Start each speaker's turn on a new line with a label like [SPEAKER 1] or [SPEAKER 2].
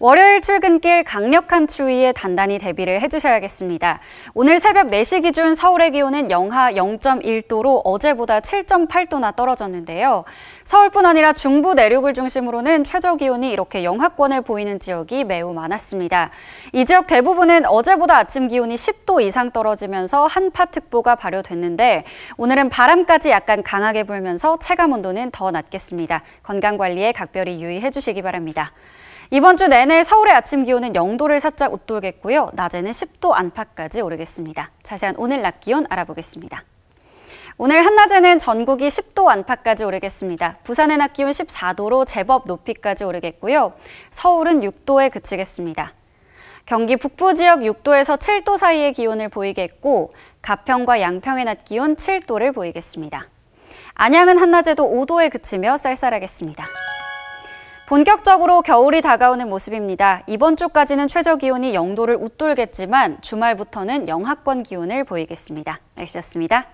[SPEAKER 1] 월요일 출근길 강력한 추위에 단단히 대비를 해주셔야겠습니다. 오늘 새벽 4시 기준 서울의 기온은 영하 0.1도로 어제보다 7.8도나 떨어졌는데요. 서울뿐 아니라 중부 내륙을 중심으로는 최저 기온이 이렇게 영하권을 보이는 지역이 매우 많았습니다. 이 지역 대부분은 어제보다 아침 기온이 10도 이상 떨어지면서 한파특보가 발효됐는데 오늘은 바람까지 약간 강하게 불면서 체감 온도는 더 낮겠습니다. 건강 관리에 각별히 유의해 주시기 바랍니다. 이번 주 내내 서울의 아침 기온은 0도를 살짝 웃돌겠고요. 낮에는 10도 안팎까지 오르겠습니다. 자세한 오늘 낮 기온 알아보겠습니다. 오늘 한낮에는 전국이 10도 안팎까지 오르겠습니다. 부산의 낮 기온 14도로 제법 높이까지 오르겠고요. 서울은 6도에 그치겠습니다. 경기 북부 지역 6도에서 7도 사이의 기온을 보이겠고 가평과 양평의 낮 기온 7도를 보이겠습니다. 안양은 한낮에도 5도에 그치며 쌀쌀하겠습니다. 본격적으로 겨울이 다가오는 모습입니다. 이번 주까지는 최저 기온이 0도를 웃돌겠지만 주말부터는 영하권 기온을 보이겠습니다. 날씨였습니다.